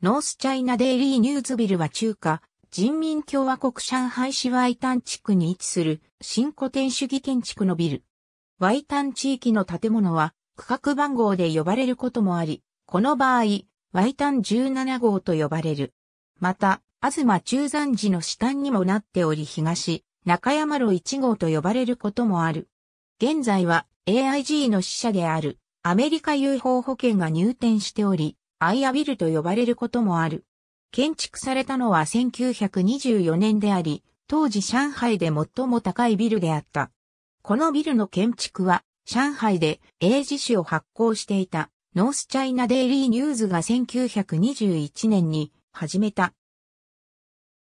ノースチャイナデイリーニューズビルは中華、人民共和国上海市ワイタン地区に位置する新古典主義建築のビル。ワイタン地域の建物は区画番号で呼ばれることもあり、この場合、ワイタン17号と呼ばれる。また、東中山寺の下にもなっており東、中山路1号と呼ばれることもある。現在は AIG の支社であるアメリカ UFO 保険が入店しており、アイアビルと呼ばれることもある。建築されたのは1924年であり、当時上海で最も高いビルであった。このビルの建築は、上海で英字紙を発行していたノースチャイナデイリーニューズが1921年に始めた。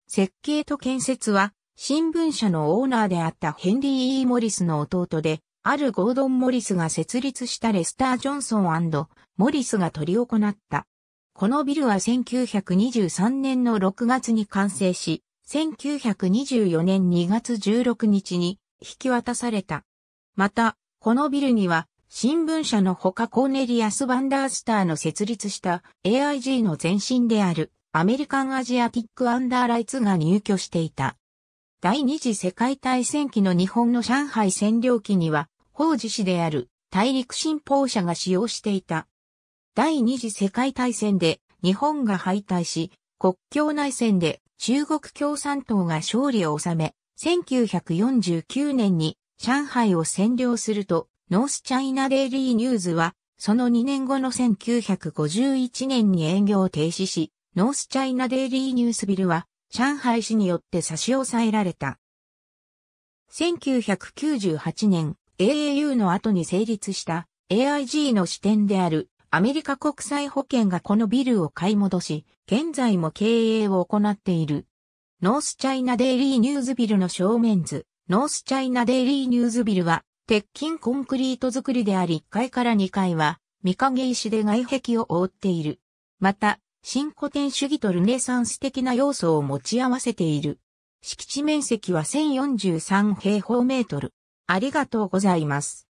設計と建設は新聞社のオーナーであったヘンリー・イー・モリスの弟で、あるゴードン・モリスが設立したレスター・ジョンソンモリスが取り行った。このビルは1923年の6月に完成し、1924年2月16日に引き渡された。また、このビルには、新聞社のほかコーネリアス・バンダースターの設立した AIG の前身であるアメリカン・アジアティック・アンダーライツが入居していた。第二次世界大戦期の日本の上海占領期には、法事師である大陸新報社が使用していた第二次世界大戦で日本が敗退し、国境内戦で中国共産党が勝利を収め、1949年に上海を占領すると、ノースチャイナデイリーニューズは、その2年後の1951年に営業を停止し、ノースチャイナデイリーニュースビルは、上海市によって差し押さえられた。1998年、AAU の後に成立した AIG の支店であるアメリカ国際保険がこのビルを買い戻し、現在も経営を行っている。ノースチャイナデイリーニューズビルの正面図、ノースチャイナデイリーニューズビルは、鉄筋コンクリート造りであり1階から2階は、見影石で外壁を覆っている。また、新古典主義とルネサンス的な要素を持ち合わせている。敷地面積は1043平方メートル。ありがとうございます。